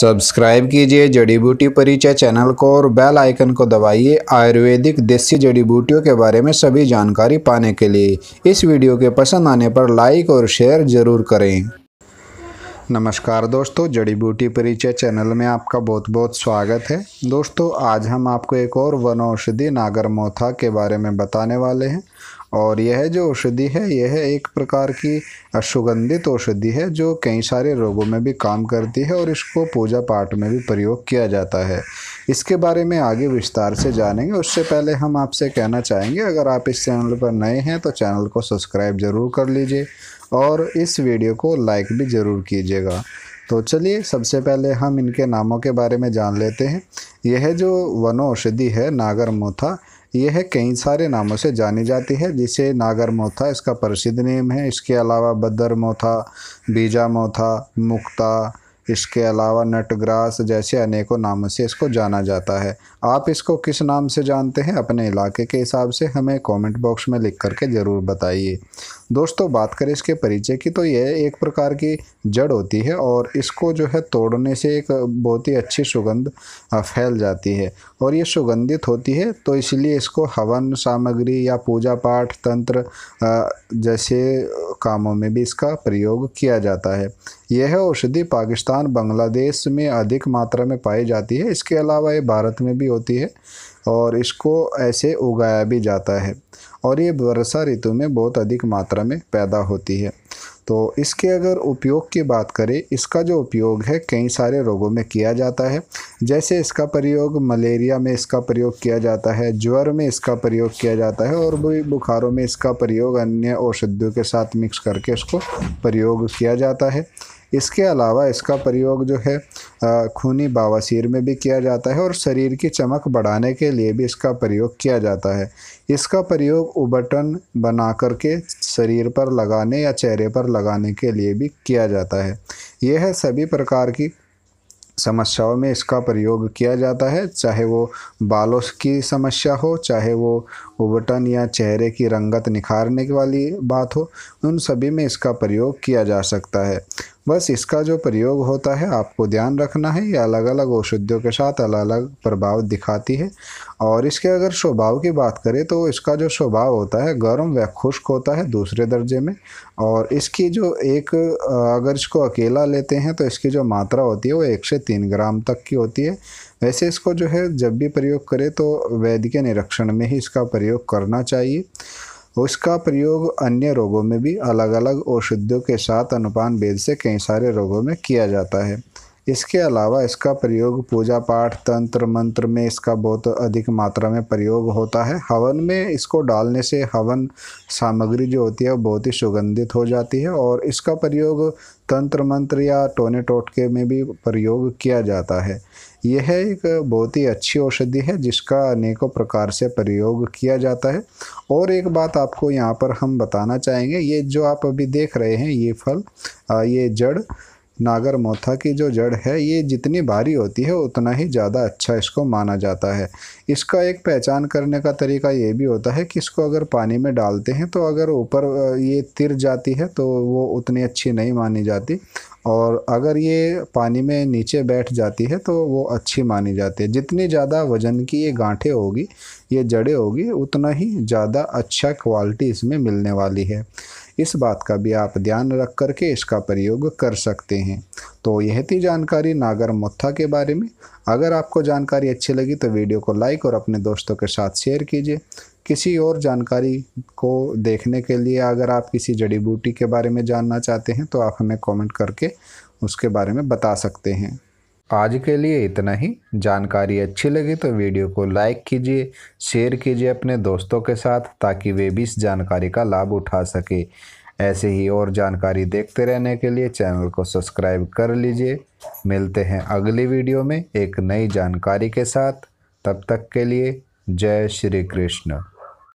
subscribe कीजिए जड़ी बूटी परिचय चैनल को और बेल आइकन को दबाइए आयुर्वेदिक देसी जड़ी बूटियों के बारे में सभी जानकारी पाने के लिए इस वीडियो के पसंद आने पर लाइक और शेयर ज़रूर करें नमस्कार दोस्तों जड़ी बूटी परिचय चैनल में आपका बहुत बहुत स्वागत है दोस्तों आज हम आपको एक और वन औषधि नागर मोथा के बारे में बताने वाले हैं और यह जो औषधि है यह एक प्रकार की सुगंधित औषधि है जो कई सारे रोगों में भी काम करती है और इसको पूजा पाठ में भी प्रयोग किया जाता है इसके बारे में आगे विस्तार से जानेंगे उससे पहले हम आपसे कहना चाहेंगे अगर आप इस चैनल पर नए हैं तो चैनल को सब्सक्राइब ज़रूर कर लीजिए और इस वीडियो को लाइक भी ज़रूर कीजिएगा तो चलिए सबसे पहले हम इनके नामों के बारे में जान लेते हैं यह जो औषधि है नागर मोथा यह कई सारे नामों से जानी जाती है जिसे नागर मोथा इसका प्रसिद्ध नेम है इसके अलावा बदर मोथा बीजा मोथा मुक्ता इसके अलावा नटग्रास जैसे अनेकों नामों से इसको जाना जाता है आप इसको किस नाम से जानते हैं अपने इलाके के हिसाब से हमें कमेंट बॉक्स में लिख करके ज़रूर बताइए दोस्तों बात करें इसके परिचय की तो यह एक प्रकार की जड़ होती है और इसको जो है तोड़ने से एक बहुत ही अच्छी सुगंध फैल जाती है और ये सुगंधित होती है तो इसलिए इसको हवन सामग्री या पूजा पाठ तंत्र जैसे कामों में भी इसका प्रयोग किया जाता है यह औषधि पाकिस्तान बांग्लादेश में अधिक मात्रा में पाई जाती है इसके अलावा ये भारत में भी होती है और इसको ऐसे उगाया भी जाता है और ये वर्षा ऋतु में बहुत अधिक मात्रा में पैदा होती है तो इसके अगर उपयोग की बात करें इसका जो उपयोग है कई सारे रोगों में किया जाता है जैसे इसका प्रयोग मलेरिया में इसका प्रयोग किया जाता है ज्वर में इसका प्रयोग किया जाता है और भी बुखारों में इसका प्रयोग अन्य औषधियों के साथ मिक्स करके इसको प्रयोग किया जाता है इसके अलावा इसका प्रयोग जो है खूनी बावासीर में भी किया जाता है और शरीर की चमक बढ़ाने के लिए भी इसका प्रयोग किया जाता है इसका प्रयोग उबटन बना करके शरीर पर लगाने या चेहरे पर लगाने के लिए भी किया जाता है यह है सभी प्रकार की समस्याओं में इसका प्रयोग किया जाता है चाहे वो बालों की समस्या हो चाहे वो उबटन या चेहरे की रंगत निखारने वाली बात हो उन सभी में इसका प्रयोग किया जा सकता है बस इसका जो प्रयोग होता है आपको ध्यान रखना है ये अलग अलग औषधियों के साथ अलग अलग प्रभाव दिखाती है और इसके अगर स्वभाव की बात करें तो इसका जो स्वभाव होता है गर्म व खुश्क होता है दूसरे दर्जे में और इसकी जो एक अगर इसको अकेला लेते हैं तो इसकी जो मात्रा होती है वो एक से तीन ग्राम तक की होती है वैसे इसको जो है जब भी प्रयोग करें तो वैद्य के निरीक्षण में ही इसका प्रयोग करना चाहिए उसका प्रयोग अन्य रोगों में भी अलग अलग औषधियों के साथ अनुपान भेद से कई सारे रोगों में किया जाता है इसके अलावा इसका प्रयोग पूजा पाठ तंत्र मंत्र में इसका बहुत अधिक मात्रा में प्रयोग होता है हवन में इसको डालने से हवन सामग्री जो होती है वो बहुत ही सुगंधित हो जाती है और इसका प्रयोग तंत्र मंत्र या टोने टोटके में भी प्रयोग किया जाता है यह एक बहुत ही अच्छी औषधि है जिसका अनेकों प्रकार से प्रयोग किया जाता है और एक बात आपको यहाँ पर हम बताना चाहेंगे ये जो आप अभी देख रहे हैं ये फल ये जड़ नागर मोथा की जो जड़ है ये जितनी भारी होती है उतना ही ज़्यादा अच्छा इसको माना जाता है इसका एक पहचान करने का तरीका ये भी होता है कि इसको अगर पानी में डालते हैं तो अगर ऊपर ये तिर जाती है तो वो उतनी अच्छी नहीं मानी जाती और अगर ये पानी में नीचे बैठ जाती है तो वो अच्छी मानी जाती है जितनी ज़्यादा वज़न की ये गांठें होगी ये जड़ें होगी उतना ही ज़्यादा अच्छा क्वालिटी इसमें मिलने वाली है इस बात का भी आप ध्यान रख करके इसका प्रयोग कर सकते हैं तो यह थी जानकारी नागर मुत्था के बारे में अगर आपको जानकारी अच्छी लगी तो वीडियो को लाइक और अपने दोस्तों के साथ शेयर कीजिए किसी और जानकारी को देखने के लिए अगर आप किसी जड़ी बूटी के बारे में जानना चाहते हैं तो आप हमें कमेंट करके उसके बारे में बता सकते हैं आज के लिए इतना ही जानकारी अच्छी लगी तो वीडियो को लाइक कीजिए शेयर कीजिए अपने दोस्तों के साथ ताकि वे भी इस जानकारी का लाभ उठा सके ऐसे ही और जानकारी देखते रहने के लिए चैनल को सब्सक्राइब कर लीजिए मिलते हैं अगली वीडियो में एक नई जानकारी के साथ तब तक के लिए जय श्री कृष्ण